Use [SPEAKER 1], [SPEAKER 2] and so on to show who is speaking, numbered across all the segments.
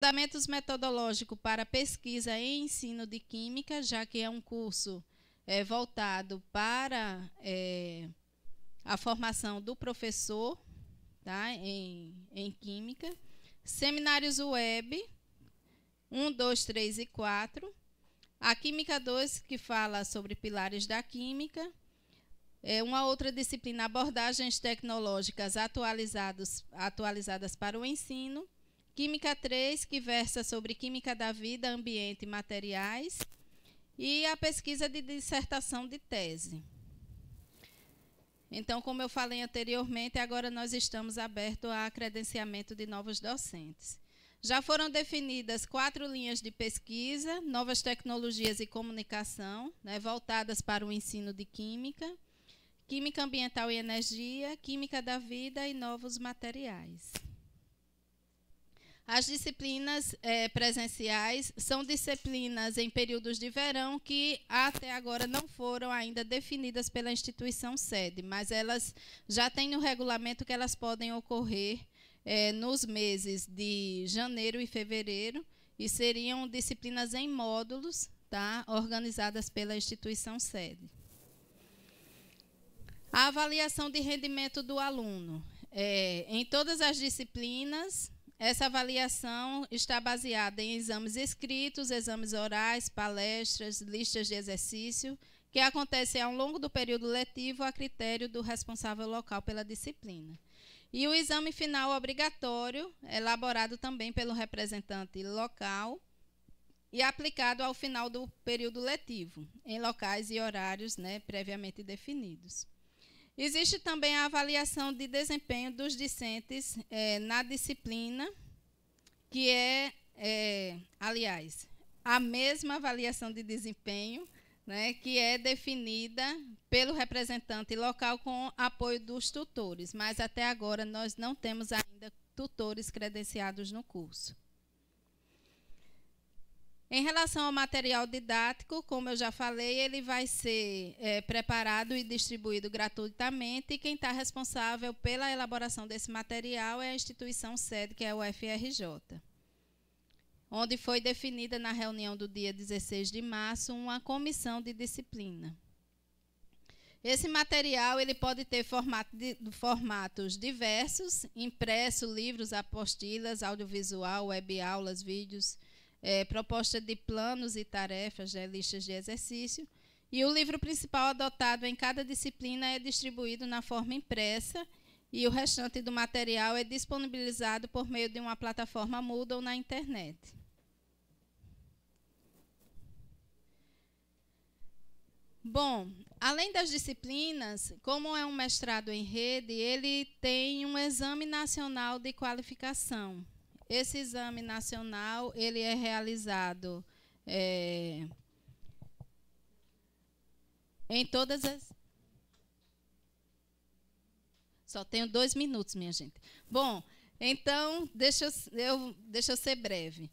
[SPEAKER 1] Fundamentos metodológicos para pesquisa e ensino de química, já que é um curso é, voltado para é, a formação do professor tá, em, em química. Seminários web 1, 2, 3 e 4. A Química 2, que fala sobre pilares da química. É uma outra disciplina, abordagens tecnológicas atualizadas para o ensino. Química 3, que versa sobre química da vida, ambiente e materiais, e a pesquisa de dissertação de tese. Então, como eu falei anteriormente, agora nós estamos abertos a credenciamento de novos docentes. Já foram definidas quatro linhas de pesquisa, novas tecnologias e comunicação, né, voltadas para o ensino de química, química ambiental e energia, química da vida e novos materiais. As disciplinas é, presenciais são disciplinas em períodos de verão que até agora não foram ainda definidas pela instituição sede, mas elas já têm no regulamento que elas podem ocorrer é, nos meses de janeiro e fevereiro e seriam disciplinas em módulos, tá, organizadas pela instituição sede. A avaliação de rendimento do aluno é, em todas as disciplinas essa avaliação está baseada em exames escritos, exames orais, palestras, listas de exercício, que acontecem ao longo do período letivo a critério do responsável local pela disciplina. E o exame final obrigatório, elaborado também pelo representante local e aplicado ao final do período letivo, em locais e horários né, previamente definidos. Existe também a avaliação de desempenho dos discentes é, na disciplina, que é, é, aliás, a mesma avaliação de desempenho, né, que é definida pelo representante local com apoio dos tutores, mas até agora nós não temos ainda tutores credenciados no curso. Em relação ao material didático, como eu já falei, ele vai ser é, preparado e distribuído gratuitamente. E quem está responsável pela elaboração desse material é a instituição sede, que é o FRJ, onde foi definida na reunião do dia 16 de março uma comissão de disciplina. Esse material ele pode ter formato de, formatos diversos: impresso, livros, apostilas, audiovisual, web aulas, vídeos é, proposta de planos e tarefas, né, listas de exercício. E o livro principal adotado em cada disciplina é distribuído na forma impressa e o restante do material é disponibilizado por meio de uma plataforma Moodle na internet. Bom, além das disciplinas, como é um mestrado em rede, ele tem um exame nacional de qualificação, esse exame nacional ele é realizado é, em todas as só tenho dois minutos, minha gente. Bom, então, deixa eu, eu deixa eu ser breve.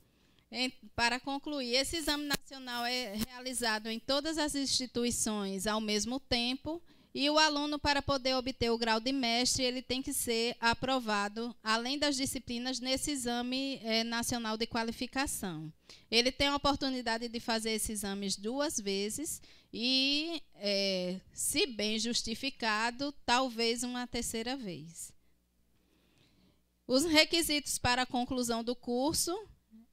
[SPEAKER 1] Em, para concluir, esse exame nacional é realizado em todas as instituições ao mesmo tempo e o aluno, para poder obter o grau de mestre, ele tem que ser aprovado, além das disciplinas, nesse exame eh, nacional de qualificação. Ele tem a oportunidade de fazer esses exames duas vezes e, eh, se bem justificado, talvez uma terceira vez. Os requisitos para a conclusão do curso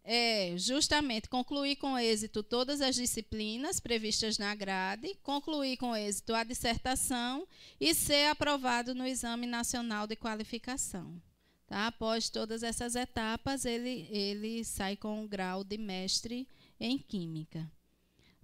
[SPEAKER 1] é, justamente, concluir com êxito todas as disciplinas previstas na grade, concluir com êxito a dissertação e ser aprovado no Exame Nacional de Qualificação. Tá? Após todas essas etapas, ele, ele sai com o grau de mestre em Química.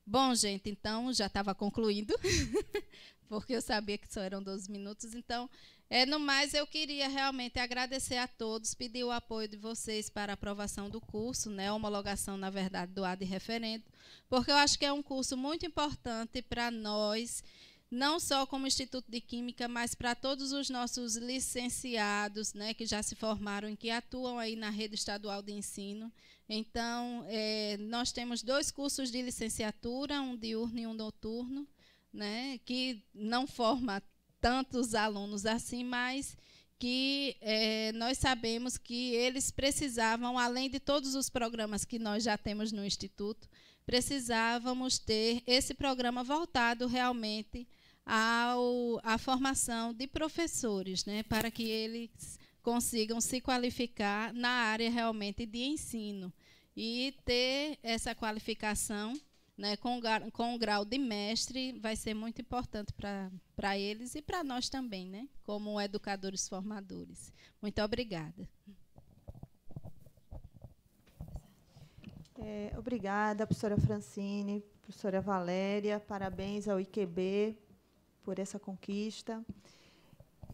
[SPEAKER 1] Bom, gente, então já estava concluindo, porque eu sabia que só eram 12 minutos, então é, no mais, eu queria realmente agradecer a todos, pedir o apoio de vocês para a aprovação do curso, né, homologação, na verdade, do AD referendo, porque eu acho que é um curso muito importante para nós, não só como Instituto de Química, mas para todos os nossos licenciados né, que já se formaram e que atuam aí na rede estadual de ensino. Então, é, nós temos dois cursos de licenciatura, um diurno e um noturno, né, que não forma tantos alunos assim, mas que é, nós sabemos que eles precisavam, além de todos os programas que nós já temos no Instituto, precisávamos ter esse programa voltado realmente ao, à formação de professores, né, para que eles consigam se qualificar na área realmente de ensino e ter essa qualificação né, com, com o grau de mestre, vai ser muito importante para eles e para nós também, né, como educadores formadores. Muito obrigada.
[SPEAKER 2] É, obrigada, professora Francine, professora Valéria, parabéns ao IQB por essa conquista.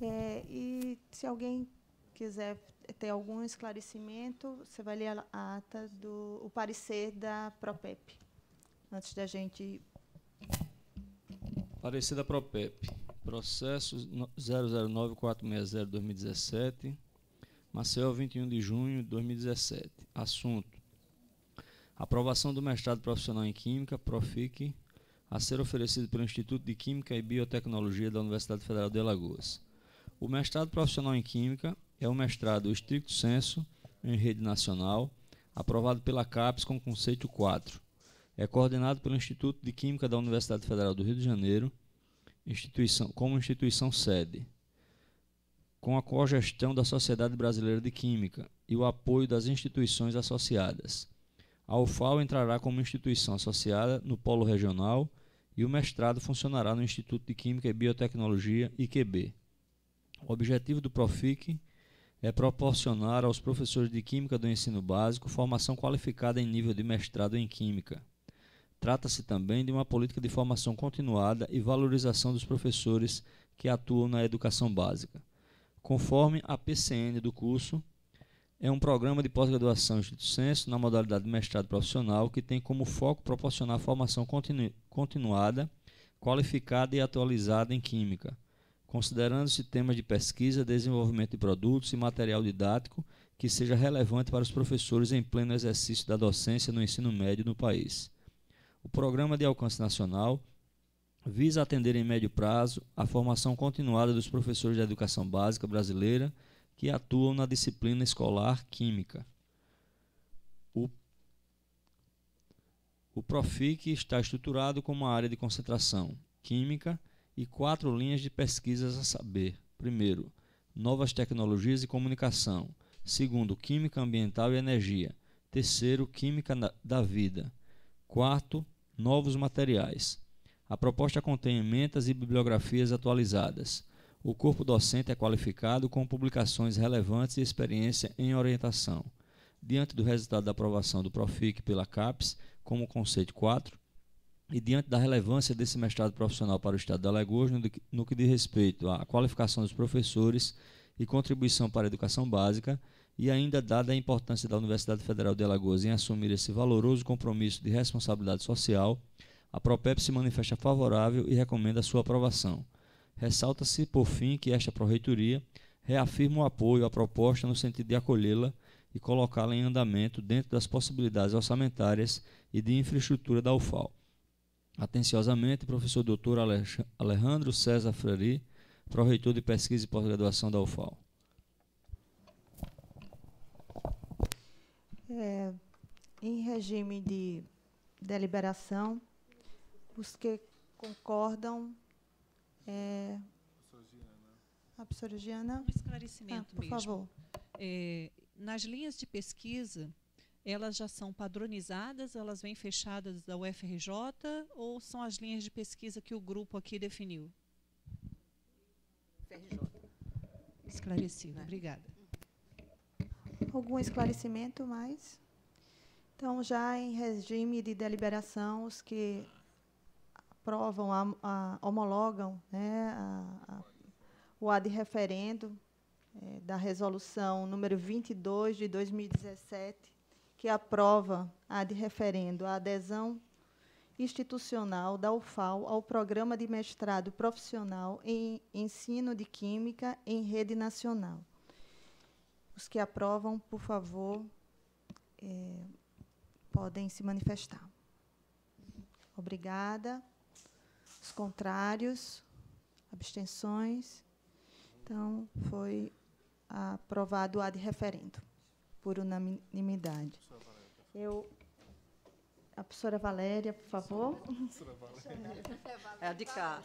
[SPEAKER 2] É, e se alguém quiser ter algum esclarecimento, você vai ler a ata do o parecer da Propep antes da gente.
[SPEAKER 3] Parecida PROPEP, processo 009460-2017, Marcel, 21 de junho de 2017. Assunto: Aprovação do mestrado profissional em Química, PROFIC, a ser oferecido pelo Instituto de Química e Biotecnologia da Universidade Federal de Alagoas. O mestrado profissional em Química é um mestrado estricto senso em rede nacional, aprovado pela CAPES com conceito 4 é coordenado pelo Instituto de Química da Universidade Federal do Rio de Janeiro, instituição, como instituição sede, com a cogestão da Sociedade Brasileira de Química e o apoio das instituições associadas. A UFAL entrará como instituição associada no polo regional e o mestrado funcionará no Instituto de Química e Biotecnologia, IQB. O objetivo do Profic é proporcionar aos professores de Química do ensino básico formação qualificada em nível de mestrado em Química Trata-se também de uma política de formação continuada e valorização dos professores que atuam na educação básica. Conforme a PCN do curso, é um programa de pós-graduação Instituto Censo na modalidade de mestrado profissional que tem como foco proporcionar formação continu continuada, qualificada e atualizada em química, considerando-se temas de pesquisa, desenvolvimento de produtos e material didático que seja relevante para os professores em pleno exercício da docência no ensino médio no país. O Programa de Alcance Nacional visa atender em médio prazo a formação continuada dos professores de educação básica brasileira que atuam na disciplina escolar química. O, o Profic está estruturado como uma área de concentração química e quatro linhas de pesquisas a saber. Primeiro, novas tecnologias e comunicação. Segundo, química ambiental e energia. Terceiro, química da vida. Quarto, novos materiais. A proposta contém emendas e bibliografias atualizadas. O corpo docente é qualificado com publicações relevantes e experiência em orientação. Diante do resultado da aprovação do Profic pela CAPES, como conceito 4, e diante da relevância desse mestrado profissional para o Estado da Alagoas no que diz respeito à qualificação dos professores e contribuição para a educação básica, e ainda dada a importância da Universidade Federal de Alagoas em assumir esse valoroso compromisso de responsabilidade social, a PROPEP se manifesta favorável e recomenda sua aprovação. Ressalta-se, por fim, que esta Proreitoria reafirma o apoio à proposta no sentido de acolhê-la e colocá-la em andamento dentro das possibilidades orçamentárias e de infraestrutura da UFAL. Atenciosamente, professor doutor Alejandro César Freri, Proreitor de Pesquisa e Pós-Graduação da UFAL.
[SPEAKER 2] É, em regime de deliberação, os que concordam. É, a professora Giana. Né? Um esclarecimento, ah, por mesmo. favor. É, nas linhas de pesquisa, elas já são padronizadas, elas vêm fechadas da UFRJ ou são as linhas de pesquisa que o grupo aqui definiu? UFRJ. Esclarecido, é. obrigada algum esclarecimento mais? Então, já em regime de deliberação, os que aprovam, a, a, homologam né, a, o ad referendo é, da resolução número 22 de 2017, que aprova ad referendo a adesão institucional da UFAL ao programa de mestrado profissional em ensino de química em rede nacional. Os que aprovam, por favor, é, podem se manifestar. Obrigada. Os contrários, abstenções. Então, foi aprovado o ad referendo, por unanimidade. Eu a professora Valéria, por favor. É a de cá.